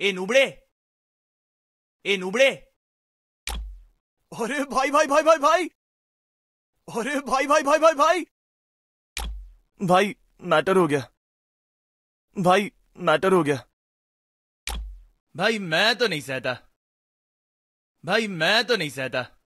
ए नुबड़े ए नुबड़े अरे भाई भाई भाई भाई भाई अरे भाई भाई भाई भाई भाई भाई मैटर हो गया भाई मैटर हो गया भाई मैं तो नहीं सहता भाई मैं तो नहीं सहता